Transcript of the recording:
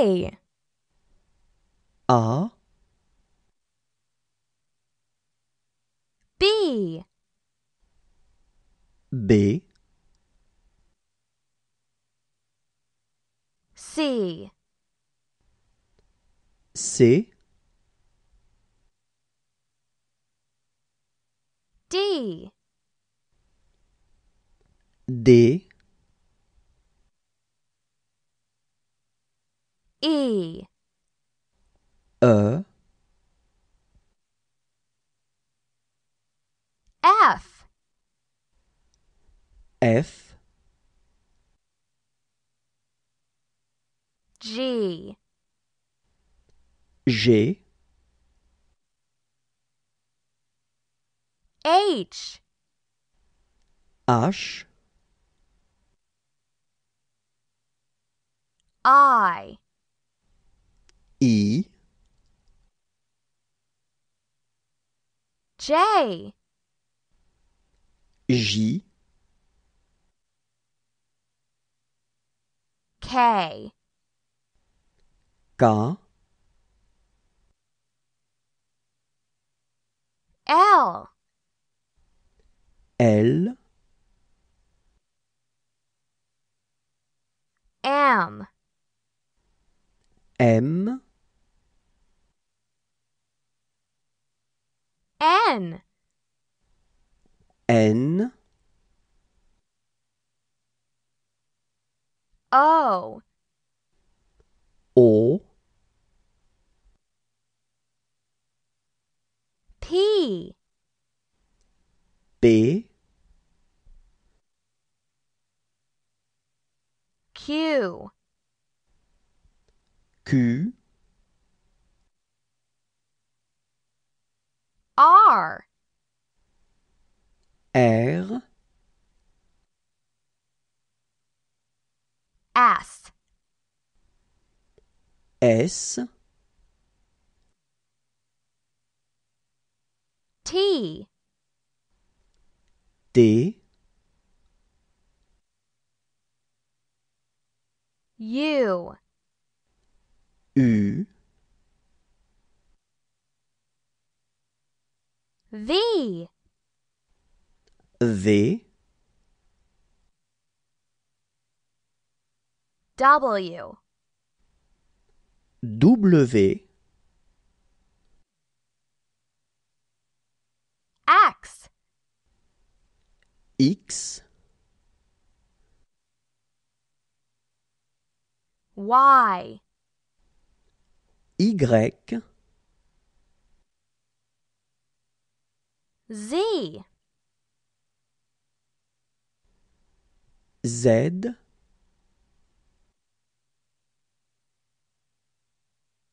A R B B C C D D E. A. F. F. G. G. H. H. I. E J J K K L L M M N. N. O. O. P. B. Q. Q. R. R. S. S. T. D. U. U. The. The. W. W. X. X. Y. Y. Z. Z